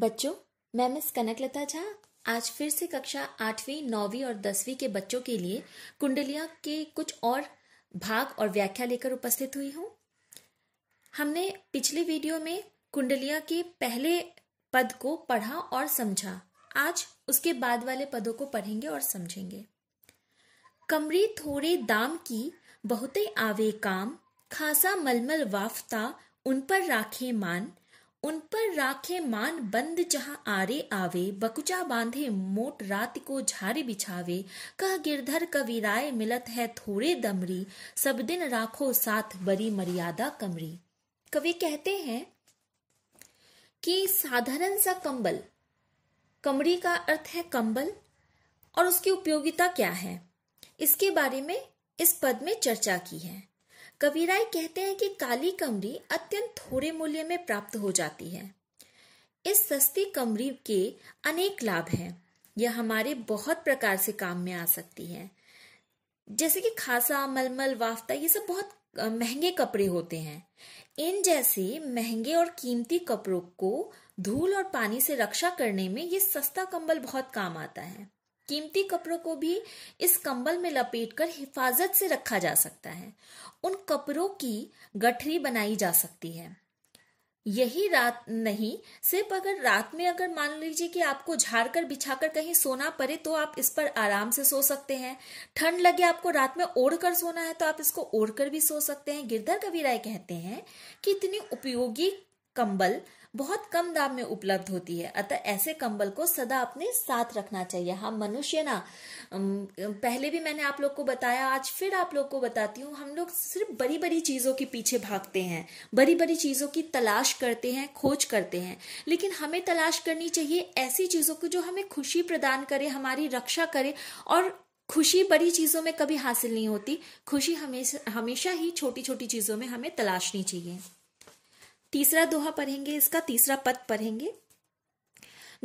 बच्चों मैं मिस कनकलता झा आज फिर से कक्षा आठवीं नौवीं और दसवीं के बच्चों के लिए कुंडलिया के कुछ और भाग और व्याख्या लेकर उपस्थित हुई हूँ हमने पिछले वीडियो में कुंडलिया के पहले पद को पढ़ा और समझा आज उसके बाद वाले पदों को पढ़ेंगे और समझेंगे कमरे थोड़े दाम की बहुते आवे काम खासा मलमल वाफता उन पर राखे मान उन पर राखे मान बंद जहां आरे आवे बकुचा बांधे मोट रात को झारे बिछावे कह गिरधर कविराय मिलत है थोड़े दमरी सब दिन राखो साथ बड़ी मर्यादा कमरी कवि कहते हैं कि साधारण सा कंबल कमरी का अर्थ है कंबल और उसकी उपयोगिता क्या है इसके बारे में इस पद में चर्चा की है कविराय कहते हैं कि काली कमरी अत्यंत थोड़े मूल्य में प्राप्त हो जाती है इस सस्ती कमरी के अनेक लाभ हैं यह हमारे बहुत प्रकार से काम में आ सकती है जैसे कि खासा मलमल वाफ्ता ये सब बहुत महंगे कपड़े होते हैं इन जैसे महंगे और कीमती कपड़ों को धूल और पानी से रक्षा करने में ये सस्ता कंबल बहुत काम आता है कीमती कपड़ों को भी इस कंबल में लपेटकर हिफाजत से रखा जा सकता है उन कपड़ों की गठरी बनाई जा सकती है यही रात नहीं सिर्फ अगर रात में अगर मान लीजिए कि आपको झाड़कर बिछाकर कहीं सोना पड़े तो आप इस पर आराम से सो सकते हैं ठंड लगे आपको रात में ओढ़ कर सोना है तो आप इसको ओढ़ कर भी सो सकते हैं गिरधर राय कहते हैं कि इतनी उपयोगी कंबल बहुत कम दाम में उपलब्ध होती है अतः ऐसे कंबल को सदा अपने साथ रखना चाहिए हम हाँ, मनुष्य ना पहले भी मैंने आप लोग को बताया आज फिर आप लोग को बताती हूँ हम लोग सिर्फ बड़ी बड़ी चीज़ों के पीछे भागते हैं बड़ी बड़ी चीज़ों की तलाश करते हैं खोज करते हैं लेकिन हमें तलाश करनी चाहिए ऐसी चीज़ों को जो हमें खुशी प्रदान करे हमारी रक्षा करे और खुशी बड़ी चीज़ों में कभी हासिल नहीं होती खुशी हमेशा हमेशा ही छोटी छोटी चीज़ों में हमें तलाशनी चाहिए तीसरा दोहा पढ़ेंगे इसका तीसरा पद पढ़ेंगे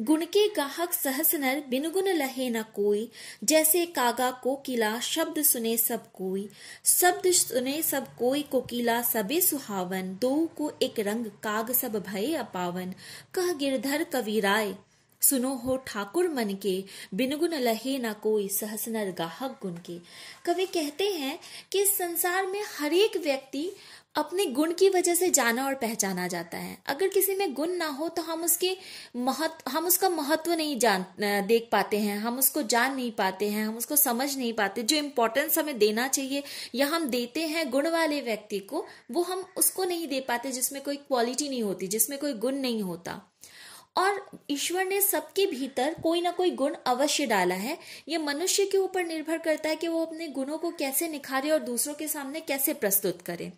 गुण के गाहक सहसनर बिन गुण लहे न कोई जैसे कागा कोकिला शब्द सुने सब कोई शब्द सुने सब कोई कोकिला सबे सुहावन दो को एक रंग काग सब भय अपावन कह गिरधर कविराय सुनो हो ठाकुर मन के बिन गुण लहे ना कोई सहसनर गाहक गुण के कवि कहते हैं कि संसार में हरेक व्यक्ति अपने गुण की वजह से जाना और पहचाना जाता है अगर किसी में गुण ना हो तो हम उसके महत्व हम उसका महत्व नहीं जान देख पाते हैं हम उसको जान नहीं पाते हैं हम उसको समझ नहीं पाते जो इम्पोर्टेंस हमें देना चाहिए या हम देते हैं गुण वाले व्यक्ति को वो हम उसको नहीं दे पाते जिसमें कोई क्वालिटी नहीं होती जिसमें कोई गुण नहीं होता और ईश्वर ने सबके भीतर कोई ना कोई गुण अवश्य डाला है ये मनुष्य के ऊपर निर्भर करता है कि वो अपने गुणों को कैसे निखारे और दूसरों के सामने कैसे प्रस्तुत करे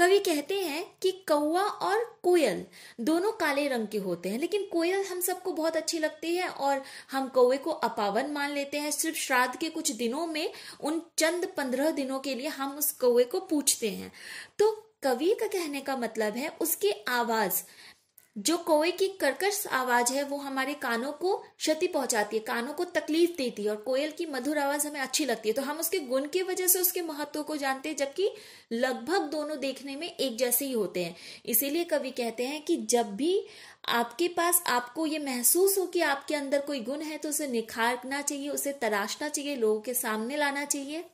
कवि कहते हैं कि कौआ और कोयल दोनों काले रंग के होते हैं लेकिन कोयल हम सबको बहुत अच्छी लगती है और हम कौए को अपावन मान लेते हैं सिर्फ श्राद्ध के कुछ दिनों में उन चंद पंद्रह दिनों के लिए हम उस कौए को पूछते हैं तो कवि का कहने का मतलब है उसकी आवाज जो कोए की कर्कश आवाज है वो हमारे कानों को क्षति पहुंचाती है कानों को तकलीफ देती है और कोयल की मधुर आवाज हमें अच्छी लगती है तो हम उसके गुण की वजह से उसके महत्व को जानते हैं जबकि लगभग दोनों देखने में एक जैसे ही होते हैं इसीलिए कवि कहते हैं कि जब भी आपके पास आपको ये महसूस हो कि आपके अंदर कोई गुण है तो उसे निखारना चाहिए उसे तराशना चाहिए लोगों के सामने लाना चाहिए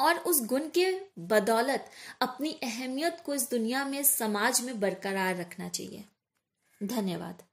और उस गुण के बदौलत अपनी अहमियत को इस दुनिया में समाज में बरकरार रखना चाहिए धन्यवाद